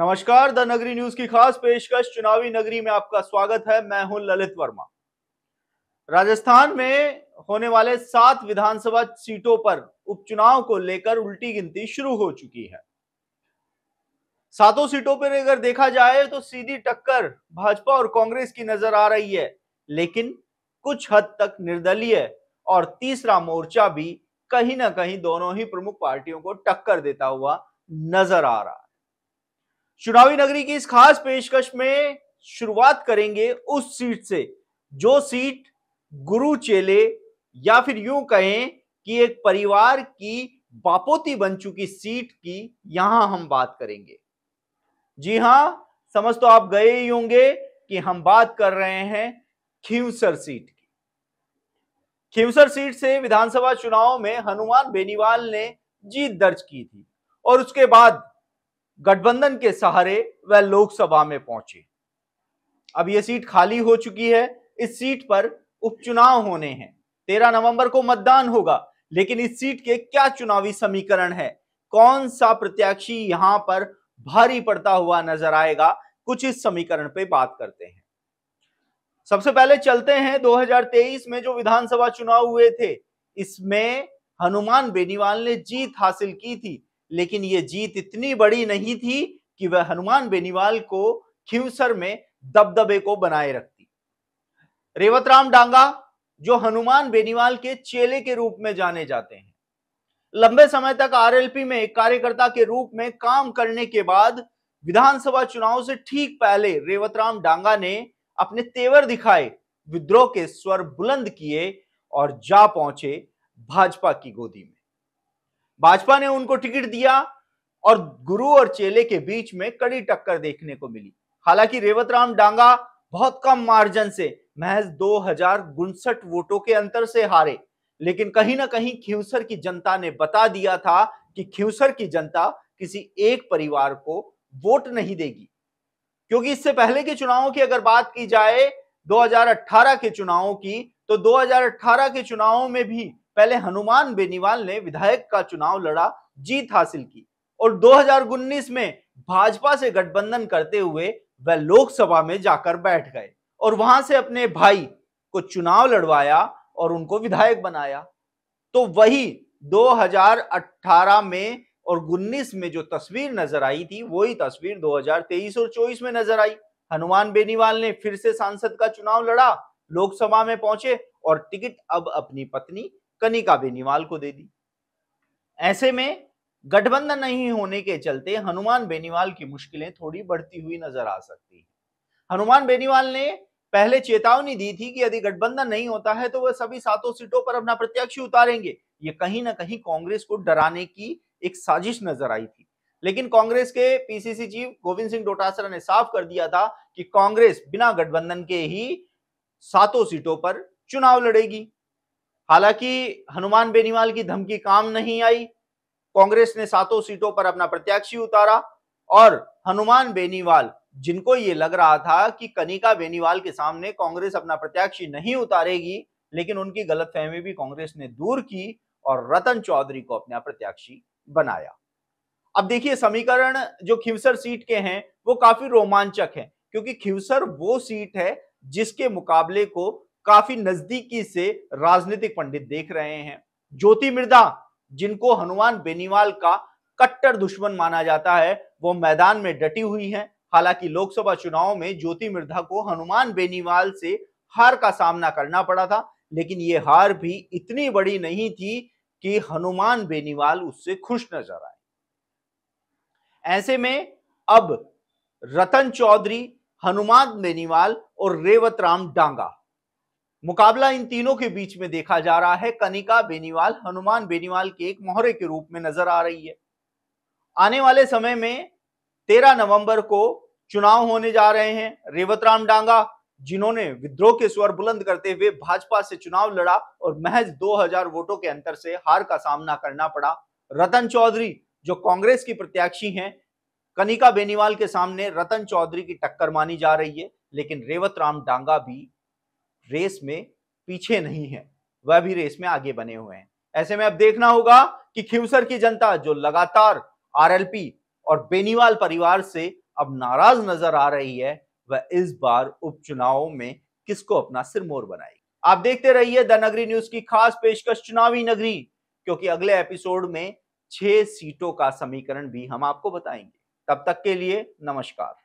नमस्कार द नगरी न्यूज की खास पेशकश चुनावी नगरी में आपका स्वागत है मैं हूं ललित वर्मा राजस्थान में होने वाले सात विधानसभा सीटों पर उपचुनाव को लेकर उल्टी गिनती शुरू हो चुकी है सातों सीटों पर अगर देखा जाए तो सीधी टक्कर भाजपा और कांग्रेस की नजर आ रही है लेकिन कुछ हद तक निर्दलीय और तीसरा मोर्चा भी कहीं ना कहीं दोनों ही प्रमुख पार्टियों को टक्कर देता हुआ नजर आ रहा है चुनावी नगरी की इस खास पेशकश में शुरुआत करेंगे उस सीट से जो सीट गुरु चेले या फिर यूं कहें कि एक परिवार की बापोती बन चुकी सीट की यहां हम बात करेंगे जी हां समझ तो आप गए ही होंगे कि हम बात कर रहे हैं खिवसर सीट की खिवसर सीट से विधानसभा चुनाव में हनुमान बेनीवाल ने जीत दर्ज की थी और उसके बाद गठबंधन के सहारे वह लोकसभा में पहुंचे अब यह सीट खाली हो चुकी है इस सीट पर उपचुनाव होने हैं तेरह नवंबर को मतदान होगा लेकिन इस सीट के क्या चुनावी समीकरण है कौन सा प्रत्याशी यहां पर भारी पड़ता हुआ नजर आएगा कुछ इस समीकरण पे बात करते हैं सबसे पहले चलते हैं 2023 में जो विधानसभा चुनाव हुए थे इसमें हनुमान बेनीवाल ने जीत हासिल की थी लेकिन ये जीत इतनी बड़ी नहीं थी कि वह हनुमान बेनीवाल को खिवसर में दबदबे को बनाए रखती रेवत राम डांगा जो हनुमान बेनीवाल के चेले के रूप में जाने जाते हैं लंबे समय तक आरएलपी में एक कार्यकर्ता के रूप में काम करने के बाद विधानसभा चुनाव से ठीक पहले रेवतराम डांगा ने अपने तेवर दिखाए विद्रोह के स्वर बुलंद किए और जा पहुंचे भाजपा की गोदी में भाजपा ने उनको टिकट दिया और गुरु और चेले के बीच में कड़ी टक्कर देखने को मिली हालांकि रेवत राम डांगा बहुत कम मार्जिन से महज दो हजार वोटों के अंतर से हारे लेकिन कहीं ना कहीं खिवसर की जनता ने बता दिया था कि खिवसर की जनता किसी एक परिवार को वोट नहीं देगी क्योंकि इससे पहले के चुनावों की अगर बात की जाए 2018 के चुनावों की तो 2018 के चुनावों में भी पहले हनुमान बेनीवाल ने विधायक का चुनाव लड़ा जीत हासिल की और दो में भाजपा से गठबंधन करते हुए वह लोकसभा में जाकर बैठ गए और वहां से अपने भाई को चुनाव लड़वाया और उनको विधायक बनाया तो वही 2018 में और उन्नीस में जो तस्वीर नजर आई थी वही तस्वीर 2023 और 24 में नजर आई हनुमान बेनीवाल ने फिर से सांसद का चुनाव लड़ा लोकसभा में पहुंचे और टिकट अब अपनी पत्नी कनिका बेनीवाल को दे दी ऐसे में गठबंधन नहीं होने के चलते हनुमान बेनीवाल की मुश्किलें थोड़ी बढ़ती हुई नजर आ सकती है हनुमान बेनीवाल ने पहले चेतावनी दी थी कि यदि गठबंधन नहीं होता है तो वह सभी सातों सीटों पर अपना प्रत्याशी उतारेंगे ये कहीं ना कहीं कांग्रेस को डराने की एक साजिश नजर आई थी लेकिन कांग्रेस के पीसीसी चीफ गोविंद सिंह डोटासरा ने साफ कर दिया था कि कांग्रेस बिना गठबंधन के ही सातों सीटों पर चुनाव लड़ेगी हालांकि हनुमान बेनीवाल की धमकी काम नहीं आई कांग्रेस ने सातों सीटों पर अपना प्रत्याशी उतारा और हनुमान बेनीवाल जिनको ये लग रहा था कि कनिका बेनीवाल के सामने कांग्रेस अपना प्रत्याशी नहीं उतारेगी लेकिन उनकी गलतफहमी भी कांग्रेस ने दूर की और रतन चौधरी को अपना प्रत्याशी बनाया अब देखिए समीकरण जो खिवसर सीट के हैं वो काफी रोमांचक है क्योंकि खिवसर वो सीट है जिसके मुकाबले को काफी नजदीकी से राजनीतिक पंडित देख रहे हैं ज्योति मिर्दा जिनको हनुमान बेनीवाल का कट्टर दुश्मन माना जाता है वो मैदान में डटी हुई है हालांकि लोकसभा चुनाव में ज्योति मृधा को हनुमान बेनीवाल से हार का सामना करना पड़ा था लेकिन ये हार भी इतनी बड़ी नहीं थी कि हनुमान बेनीवाल उससे खुश नजर आए ऐसे में अब रतन चौधरी हनुमान बेनीवाल और रेवत राम डांगा मुकाबला इन तीनों के बीच में देखा जा रहा है कनिका बेनीवाल हनुमान बेनीवाल के एक मोहरे के रूप में नजर आ रही है आने वाले समय में तेरह नवंबर को चुनाव होने जा रहे हैं रेवत राम डांगा जिन्होंने विद्रोह के स्वर बुलंद करते हुए भाजपा से चुनाव लड़ा और महज 2000 वोटों के अंतर से हार का सामना करना पड़ा रतन चौधरी जो कांग्रेस की प्रत्याशी हैं कनिका बेनीवाल के सामने रतन चौधरी की टक्कर मानी जा रही है लेकिन रेवत राम डांगा भी रेस में पीछे नहीं है वह भी रेस में आगे बने हुए हैं ऐसे में अब देखना होगा कि खिवसर की जनता जो लगातार आरएलपी और बेनीवाल परिवार से अब नाराज नजर आ रही है वह इस बार उपचुनाव में किसको अपना सिरमोर बनाएगी आप देखते रहिए द नगरी न्यूज की खास पेशकश चुनावी नगरी क्योंकि अगले एपिसोड में छह सीटों का समीकरण भी हम आपको बताएंगे तब तक के लिए नमस्कार